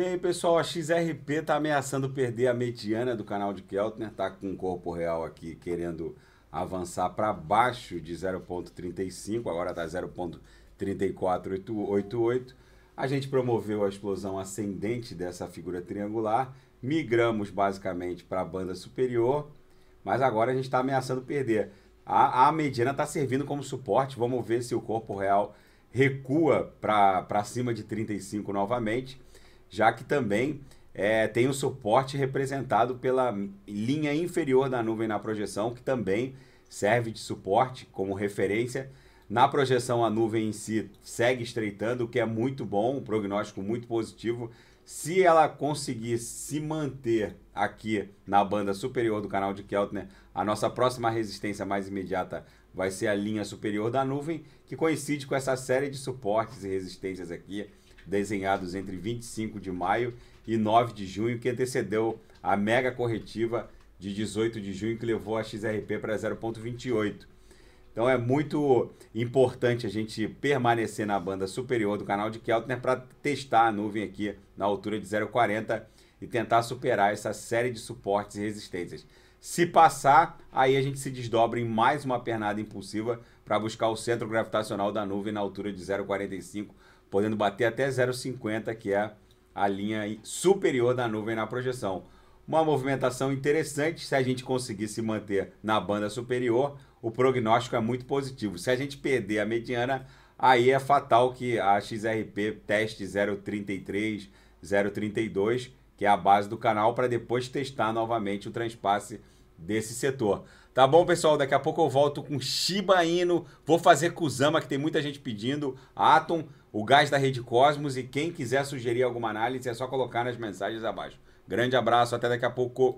Bem, pessoal, a XRP está ameaçando perder a mediana do canal de Keltner, está né? com o corpo real aqui querendo avançar para baixo de 0,35, agora está 0.3488. A gente promoveu a explosão ascendente dessa figura triangular, migramos basicamente para a banda superior, mas agora a gente está ameaçando perder. A, a mediana está servindo como suporte, vamos ver se o corpo real recua para cima de 35 novamente já que também é, tem o suporte representado pela linha inferior da nuvem na projeção, que também serve de suporte como referência. Na projeção, a nuvem em si segue estreitando, o que é muito bom, um prognóstico muito positivo se ela conseguir se manter aqui na banda superior do canal de Keltner, a nossa próxima resistência mais imediata vai ser a linha superior da nuvem, que coincide com essa série de suportes e resistências aqui, desenhados entre 25 de maio e 9 de junho, que antecedeu a mega corretiva de 18 de junho, que levou a XRP para 0,28. Então é muito importante a gente permanecer na banda superior do canal de Keltner para testar a nuvem aqui na altura de 0,40 e tentar superar essa série de suportes e resistências. Se passar, aí a gente se desdobra em mais uma pernada impulsiva para buscar o centro gravitacional da nuvem na altura de 0,45, podendo bater até 0,50, que é a linha superior da nuvem na projeção. Uma movimentação interessante, se a gente conseguir se manter na banda superior, o prognóstico é muito positivo. Se a gente perder a mediana, aí é fatal que a XRP teste 0,33, 0,32, que é a base do canal, para depois testar novamente o transpasse desse setor. Tá bom, pessoal? Daqui a pouco eu volto com Shiba Inu. Vou fazer Kuzama, que tem muita gente pedindo. Atom, o gás da Rede Cosmos. E quem quiser sugerir alguma análise, é só colocar nas mensagens abaixo. Grande abraço, até daqui a pouco.